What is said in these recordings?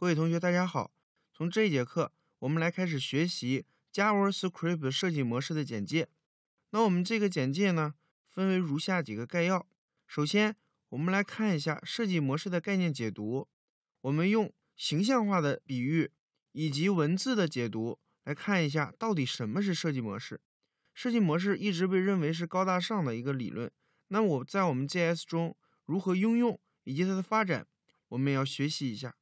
各位同学，大家好。从这一节课，我们来开始学习 JavaScript 设计模式的简介。那我们这个简介呢，分为如下几个概要。首先，我们来看一下设计模式的概念解读。我们用形象化的比喻以及文字的解读来看一下，到底什么是设计模式。设计模式一直被认为是高大上的一个理论。那我在我们 JS 中如何应用以及它的发展，我们也要学习一下。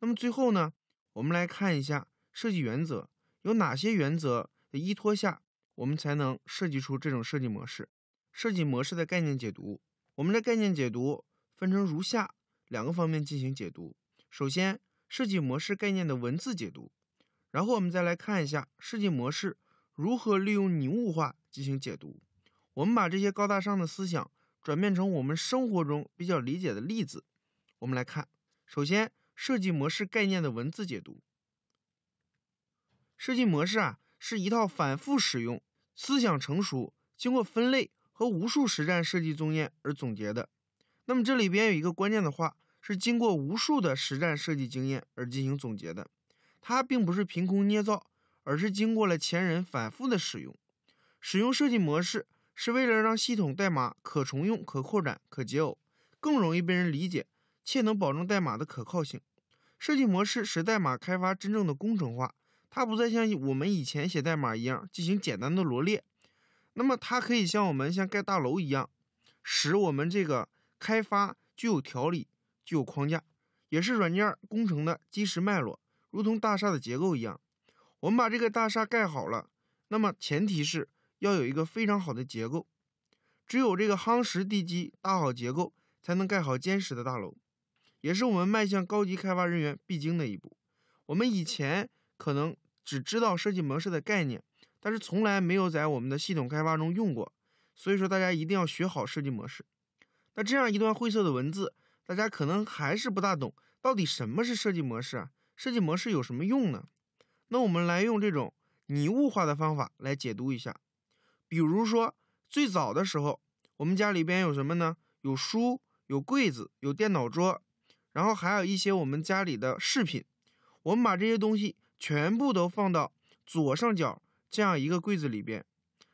那么最后呢，我们来看一下设计原则有哪些原则的依托下，我们才能设计出这种设计模式。设计模式的概念解读，我们的概念解读分成如下两个方面进行解读。首先，设计模式概念的文字解读，然后我们再来看一下设计模式如何利用拟物化进行解读。我们把这些高大上的思想转变成我们生活中比较理解的例子，我们来看，首先。设计模式概念的文字解读。设计模式啊，是一套反复使用、思想成熟、经过分类和无数实战设计经验而总结的。那么这里边有一个关键的话，是经过无数的实战设计经验而进行总结的。它并不是凭空捏造，而是经过了前人反复的使用。使用设计模式是为了让系统代码可重用、可扩展、可解耦，更容易被人理解，且能保证代码的可靠性。设计模式使代码开发真正的工程化，它不再像我们以前写代码一样进行简单的罗列。那么，它可以像我们像盖大楼一样，使我们这个开发具有条理、具有框架，也是软件工程的基石脉络，如同大厦的结构一样。我们把这个大厦盖好了，那么前提是要有一个非常好的结构，只有这个夯实地基、搭好结构，才能盖好坚实的大楼。也是我们迈向高级开发人员必经的一步。我们以前可能只知道设计模式的概念，但是从来没有在我们的系统开发中用过。所以说，大家一定要学好设计模式。那这样一段晦涩的文字，大家可能还是不大懂。到底什么是设计模式啊？设计模式有什么用呢？那我们来用这种拟物化的方法来解读一下。比如说，最早的时候，我们家里边有什么呢？有书，有柜子，有电脑桌。然后还有一些我们家里的饰品，我们把这些东西全部都放到左上角这样一个柜子里边。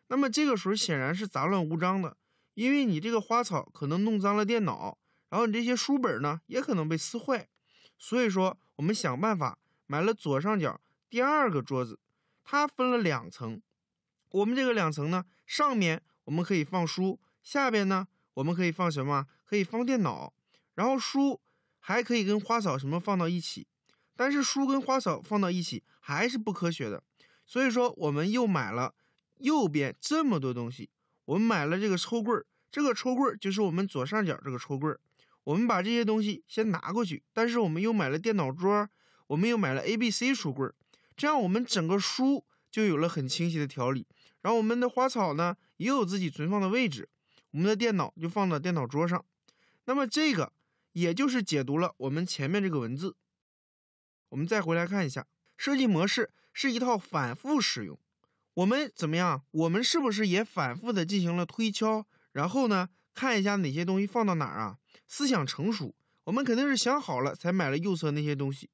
那么这个时候显然是杂乱无章的，因为你这个花草可能弄脏了电脑，然后你这些书本呢也可能被撕坏。所以说我们想办法买了左上角第二个桌子，它分了两层。我们这个两层呢，上面我们可以放书，下边呢我们可以放什么？可以放电脑，然后书。还可以跟花草什么放到一起，但是书跟花草放到一起还是不科学的，所以说我们又买了右边这么多东西，我们买了这个抽柜儿，这个抽柜儿就是我们左上角这个抽柜儿，我们把这些东西先拿过去，但是我们又买了电脑桌，我们又买了 A B C 书柜儿，这样我们整个书就有了很清晰的条理，然后我们的花草呢也有自己存放的位置，我们的电脑就放到电脑桌上，那么这个。也就是解读了我们前面这个文字。我们再回来看一下，设计模式是一套反复使用。我们怎么样？我们是不是也反复的进行了推敲？然后呢，看一下哪些东西放到哪儿啊？思想成熟，我们肯定是想好了才买了右侧那些东西。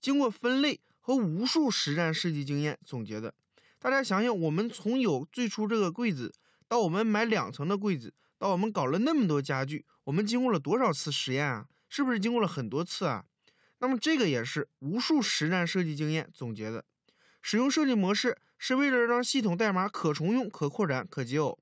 经过分类和无数实战设计经验总结的。大家想想，我们从有最初这个柜子，到我们买两层的柜子，到我们搞了那么多家具。我们经过了多少次实验啊？是不是经过了很多次啊？那么这个也是无数实战设计经验总结的。使用设计模式是为了让系统代码可重用、可扩展、可解耦。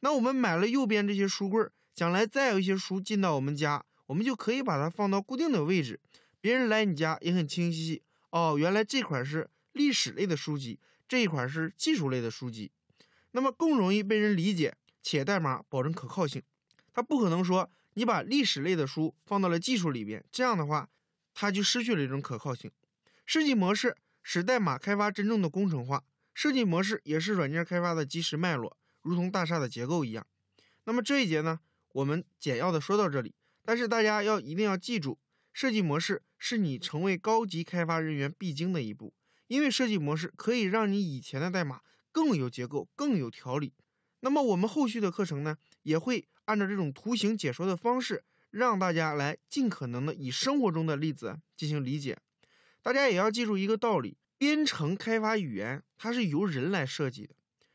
那我们买了右边这些书柜，将来再有一些书进到我们家，我们就可以把它放到固定的位置。别人来你家也很清晰哦。原来这块是历史类的书籍，这一块是技术类的书籍，那么更容易被人理解，且代码保证可靠性。他不可能说你把历史类的书放到了技术里边，这样的话，他就失去了一种可靠性。设计模式使代码开发真正的工程化，设计模式也是软件开发的基石脉络，如同大厦的结构一样。那么这一节呢，我们简要的说到这里，但是大家要一定要记住，设计模式是你成为高级开发人员必经的一步，因为设计模式可以让你以前的代码更有结构、更有条理。那么我们后续的课程呢，也会。按照这种图形解说的方式，让大家来尽可能的以生活中的例子进行理解。大家也要记住一个道理：编程开发语言它是由人来设计的。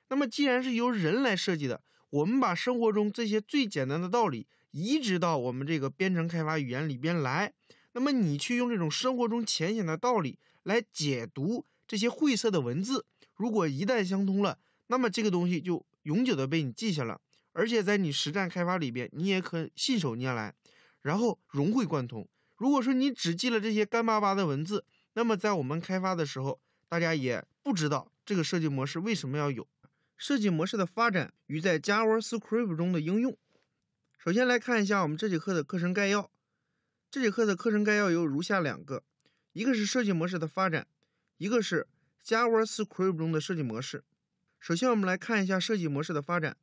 那么既然是由人来设计的，我们把生活中这些最简单的道理移植到我们这个编程开发语言里边来。那么你去用这种生活中浅显的道理来解读这些晦涩的文字，如果一旦相通了，那么这个东西就永久的被你记下了。而且在你实战开发里边，你也可信手拈来，然后融会贯通。如果说你只记了这些干巴巴的文字，那么在我们开发的时候，大家也不知道这个设计模式为什么要有。设计模式的发展与在 JavaScript 中的应用。首先来看一下我们这节课的课程概要。这节课的课程概要有如下两个：一个是设计模式的发展，一个是 JavaScript 中的设计模式。首先我们来看一下设计模式的发展。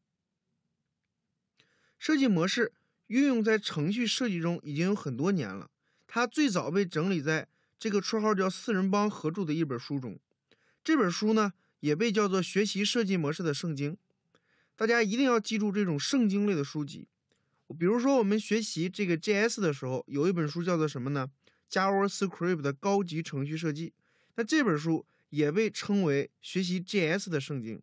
设计模式运用在程序设计中已经有很多年了，它最早被整理在这个绰号叫“四人帮”合著的一本书中。这本书呢，也被叫做学习设计模式的圣经。大家一定要记住这种圣经类的书籍。比如说，我们学习这个 JS 的时候，有一本书叫做什么呢？JavaScript 的高级程序设计。那这本书也被称为学习 JS 的圣经。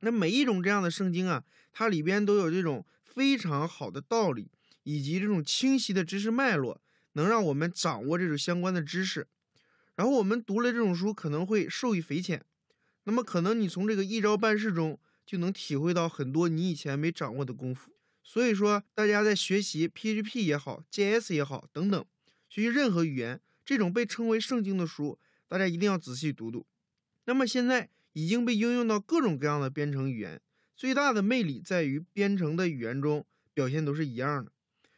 那每一种这样的圣经啊，它里边都有这种。非常好的道理，以及这种清晰的知识脉络，能让我们掌握这种相关的知识。然后我们读了这种书，可能会受益匪浅。那么可能你从这个一招半式中就能体会到很多你以前没掌握的功夫。所以说，大家在学习 PHP 也好，JS 也好等等，学习任何语言，这种被称为圣经的书，大家一定要仔细读读。那么现在已经被应用到各种各样的编程语言。最大的魅力在于编程的语言中表现都是一样的。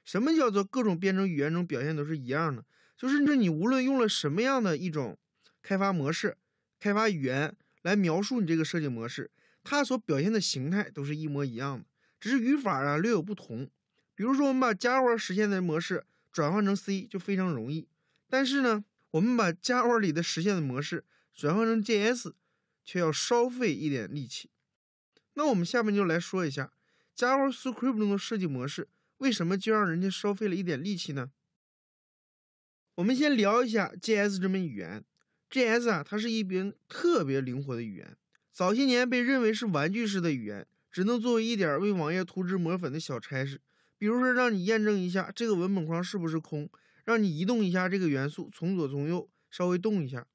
什么叫做各种编程语言中表现都是一样的？就是你无论用了什么样的一种开发模式、开发语言来描述你这个设计模式，它所表现的形态都是一模一样的，只是语法啊略有不同。比如说，我们把 Java 实现的模式转换成 C 就非常容易，但是呢，我们把 Java 里的实现的模式转换成 JS 却要稍费一点力气。那我们下面就来说一下 JavaScript 中的设计模式，为什么就让人家稍费了一点力气呢？我们先聊一下 JS 这门语言。JS 啊，它是一门特别灵活的语言，早些年被认为是玩具式的语言，只能作为一点为网页涂脂抹粉的小差事，比如说让你验证一下这个文本框是不是空，让你移动一下这个元素从左从右稍微动一下。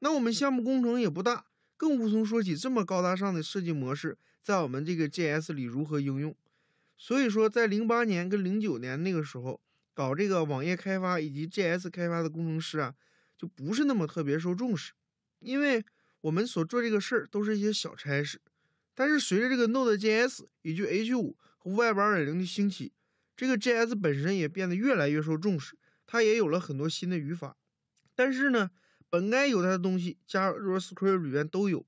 那我们项目工程也不大，更无从说起这么高大上的设计模式。在我们这个 JS 里如何应用？所以说，在零八年跟零九年那个时候搞这个网页开发以及 JS 开发的工程师啊，就不是那么特别受重视，因为我们所做这个事儿都是一些小差事。但是随着这个 Node.js 以及 H5 和 Web 二点零的兴起，这个 JS 本身也变得越来越受重视，它也有了很多新的语法。但是呢，本该有它的东西加入 v a s c r i p t 里边都有。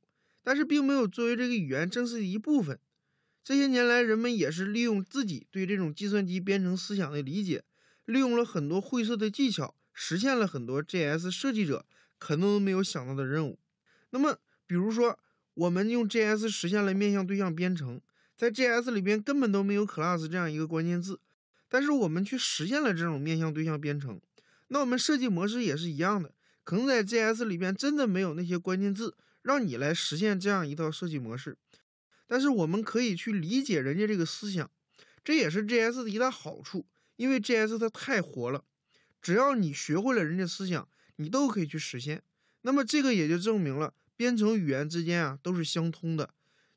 但是并没有作为这个语言正式的一部分。这些年来，人们也是利用自己对这种计算机编程思想的理解，利用了很多晦涩的技巧，实现了很多 JS 设计者可能都没有想到的任务。那么，比如说，我们用 JS 实现了面向对象编程，在 JS 里边根本都没有 class 这样一个关键字，但是我们却实现了这种面向对象编程。那我们设计模式也是一样的，可能在 JS 里边真的没有那些关键字。让你来实现这样一套设计模式，但是我们可以去理解人家这个思想，这也是 g s 的一大好处。因为 g s 它太活了，只要你学会了人家思想，你都可以去实现。那么这个也就证明了编程语言之间啊都是相通的，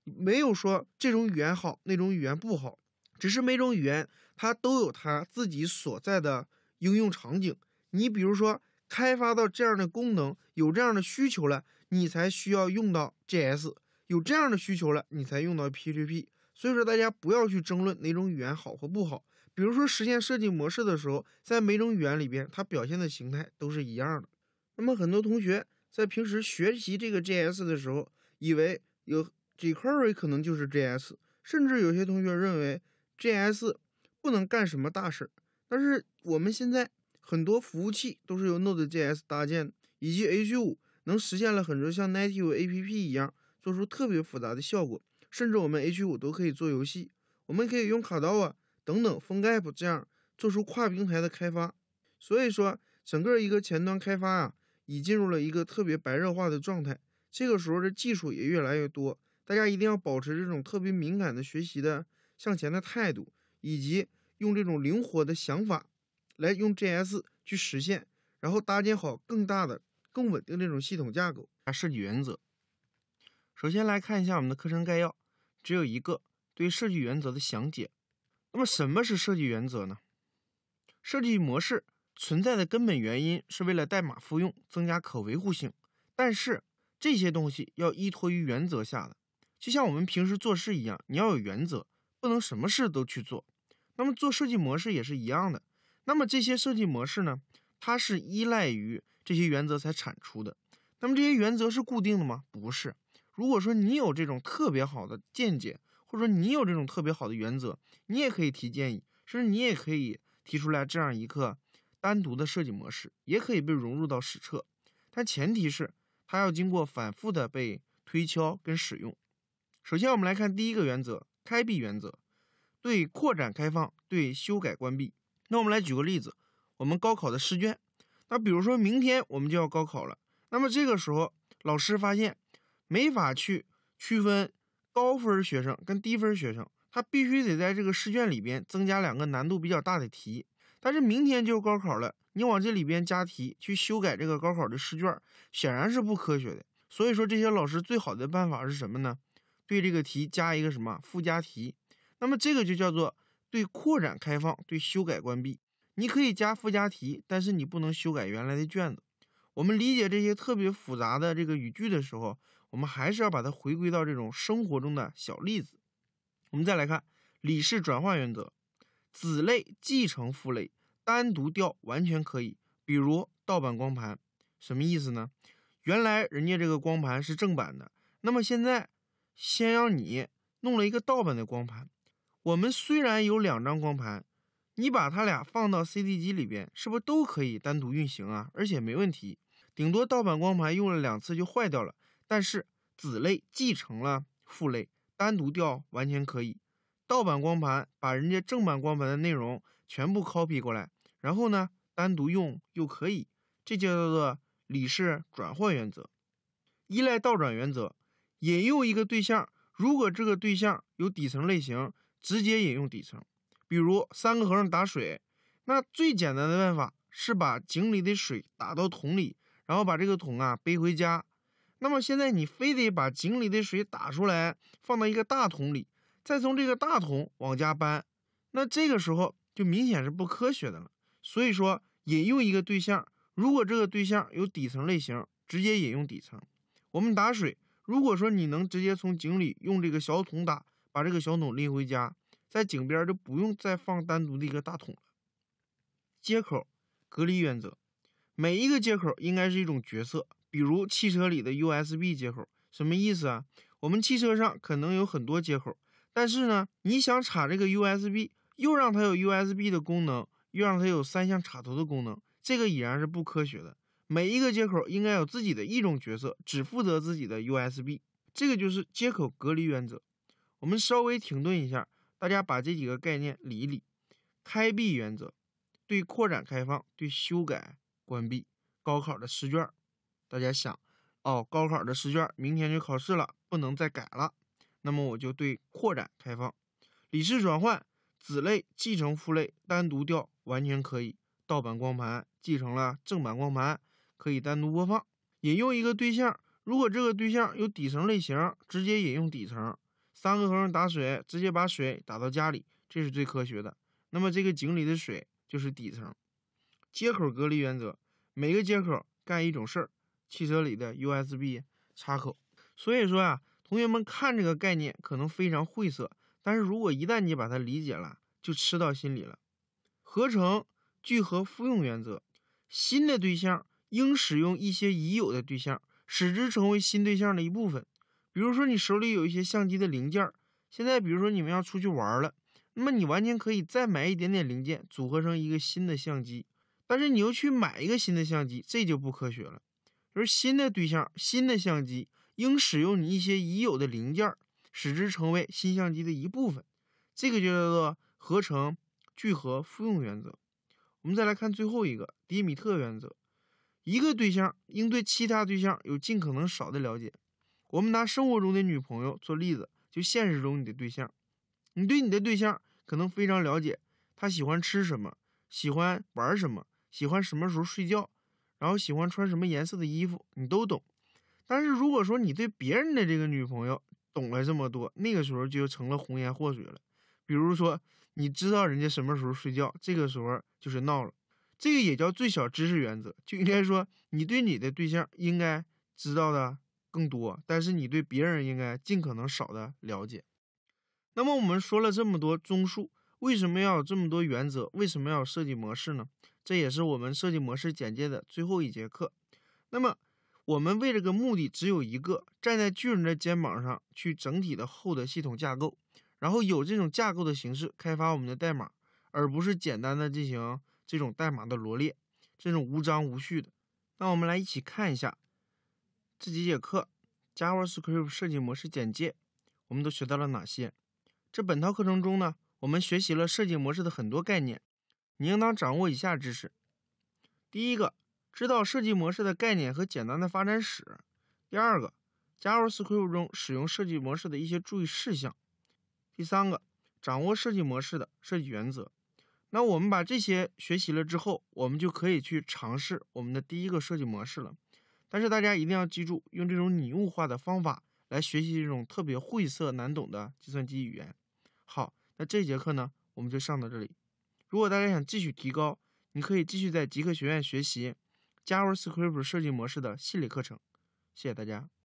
没有说这种语言好那种语言不好，只是每种语言它都有它自己所在的应用场景。你比如说开发到这样的功能，有这样的需求了。你才需要用到 JS，有这样的需求了，你才用到 PHP。所以说，大家不要去争论哪种语言好和不好。比如说，实现设计模式的时候，在每种语言里边，它表现的形态都是一样的。那么，很多同学在平时学习这个 JS 的时候，以为有 jQuery 可能就是 JS，甚至有些同学认为 JS 不能干什么大事。但是我们现在很多服务器都是由 Node.js 搭建，以及 H 五。能实现了很多像 native A P P 一样做出特别复杂的效果，甚至我们 H 五都可以做游戏。我们可以用卡刀啊等等封盖这样做出跨平台的开发。所以说整个一个前端开发啊已进入了一个特别白热化的状态。这个时候的技术也越来越多，大家一定要保持这种特别敏感的学习的向前的态度，以及用这种灵活的想法来用 G S 去实现，然后搭建好更大的。更稳定这种系统架构和设计原则。首先来看一下我们的课程概要，只有一个对设计原则的详解。那么什么是设计原则呢？设计模式存在的根本原因是为了代码复用，增加可维护性。但是这些东西要依托于原则下的，就像我们平时做事一样，你要有原则，不能什么事都去做。那么做设计模式也是一样的。那么这些设计模式呢？它是依赖于。这些原则才产出的。那么这些原则是固定的吗？不是。如果说你有这种特别好的见解，或者说你有这种特别好的原则，你也可以提建议，甚至你也可以提出来这样一个单独的设计模式，也可以被融入到史册。但前提是它要经过反复的被推敲跟使用。首先，我们来看第一个原则：开闭原则，对扩展开放，对修改关闭。那我们来举个例子，我们高考的试卷。那比如说明天我们就要高考了，那么这个时候老师发现没法去区分高分学生跟低分学生，他必须得在这个试卷里边增加两个难度比较大的题。但是明天就是高考了，你往这里边加题去修改这个高考的试卷，显然是不科学的。所以说这些老师最好的办法是什么呢？对这个题加一个什么附加题？那么这个就叫做对扩展开放，对修改关闭。你可以加附加题，但是你不能修改原来的卷子。我们理解这些特别复杂的这个语句的时候，我们还是要把它回归到这种生活中的小例子。我们再来看，李氏转换原则，子类继承父类，单独调完全可以。比如盗版光盘，什么意思呢？原来人家这个光盘是正版的，那么现在先让你弄了一个盗版的光盘。我们虽然有两张光盘。你把它俩放到 CD 机里边，是不是都可以单独运行啊？而且没问题，顶多盗版光盘用了两次就坏掉了。但是子类继承了父类，单独调完全可以。盗版光盘把人家正版光盘的内容全部 copy 过来，然后呢，单独用又可以。这叫做李氏转换原则，依赖倒转原则，引用一个对象，如果这个对象有底层类型，直接引用底层。比如三个和尚打水，那最简单的办法是把井里的水打到桶里，然后把这个桶啊背回家。那么现在你非得把井里的水打出来，放到一个大桶里，再从这个大桶往家搬，那这个时候就明显是不科学的了。所以说，引用一个对象，如果这个对象有底层类型，直接引用底层。我们打水，如果说你能直接从井里用这个小桶打，把这个小桶拎回家。在井边就不用再放单独的一个大桶了。接口隔离原则，每一个接口应该是一种角色，比如汽车里的 USB 接口，什么意思啊？我们汽车上可能有很多接口，但是呢，你想插这个 USB，又让它有 USB 的功能，又让它有三项插头的功能，这个已然是不科学的。每一个接口应该有自己的一种角色，只负责自己的 USB，这个就是接口隔离原则。我们稍微停顿一下。大家把这几个概念理一理。开闭原则，对扩展开放，对修改关闭。高考的试卷，大家想，哦，高考的试卷明天就考试了，不能再改了。那么我就对扩展开放。理式转换，子类继承父类，单独调完全可以。盗版光盘继承了正版光盘，可以单独播放。引用一个对象，如果这个对象有底层类型，直接引用底层。三个和尚打水，直接把水打到家里，这是最科学的。那么这个井里的水就是底层。接口隔离原则，每个接口干一种事儿。汽车里的 USB 插口。所以说呀，同学们看这个概念可能非常晦涩，但是如果一旦你把它理解了，就吃到心里了。合成聚合复用原则，新的对象应使用一些已有的对象，使之成为新对象的一部分。比如说，你手里有一些相机的零件，现在比如说你们要出去玩了，那么你完全可以再买一点点零件，组合成一个新的相机。但是你又去买一个新的相机，这就不科学了。而新的对象、新的相机应使用你一些已有的零件，使之成为新相机的一部分。这个就叫做合成、聚合、复用原则。我们再来看最后一个迪米特原则：一个对象应对其他对象有尽可能少的了解。我们拿生活中的女朋友做例子，就现实中你的对象，你对你的对象可能非常了解，他喜欢吃什么，喜欢玩什么，喜欢什么时候睡觉，然后喜欢穿什么颜色的衣服，你都懂。但是如果说你对别人的这个女朋友懂了这么多，那个时候就成了红颜祸水了。比如说你知道人家什么时候睡觉，这个时候就是闹了。这个也叫最小知识原则，就应该说你对你的对象应该知道的。更多，但是你对别人应该尽可能少的了解。那么我们说了这么多综述，为什么要有这么多原则？为什么要设计模式呢？这也是我们设计模式简介的最后一节课。那么我们为这个目的只有一个：站在巨人的肩膀上去整体的后的系统架构，然后有这种架构的形式开发我们的代码，而不是简单的进行这种代码的罗列，这种无章无序的。那我们来一起看一下。这几节课，JavaScript 设计模式简介，我们都学到了哪些？这本套课程中呢，我们学习了设计模式的很多概念。你应当掌握以下知识：第一个，知道设计模式的概念和简单的发展史；第二个，JavaScript 中使用设计模式的一些注意事项；第三个，掌握设计模式的设计原则。那我们把这些学习了之后，我们就可以去尝试我们的第一个设计模式了。但是大家一定要记住，用这种拟物化的方法来学习这种特别晦涩难懂的计算机语言。好，那这节课呢，我们就上到这里。如果大家想继续提高，你可以继续在极客学院学习 JavaScript 设计模式的系列课程。谢谢大家。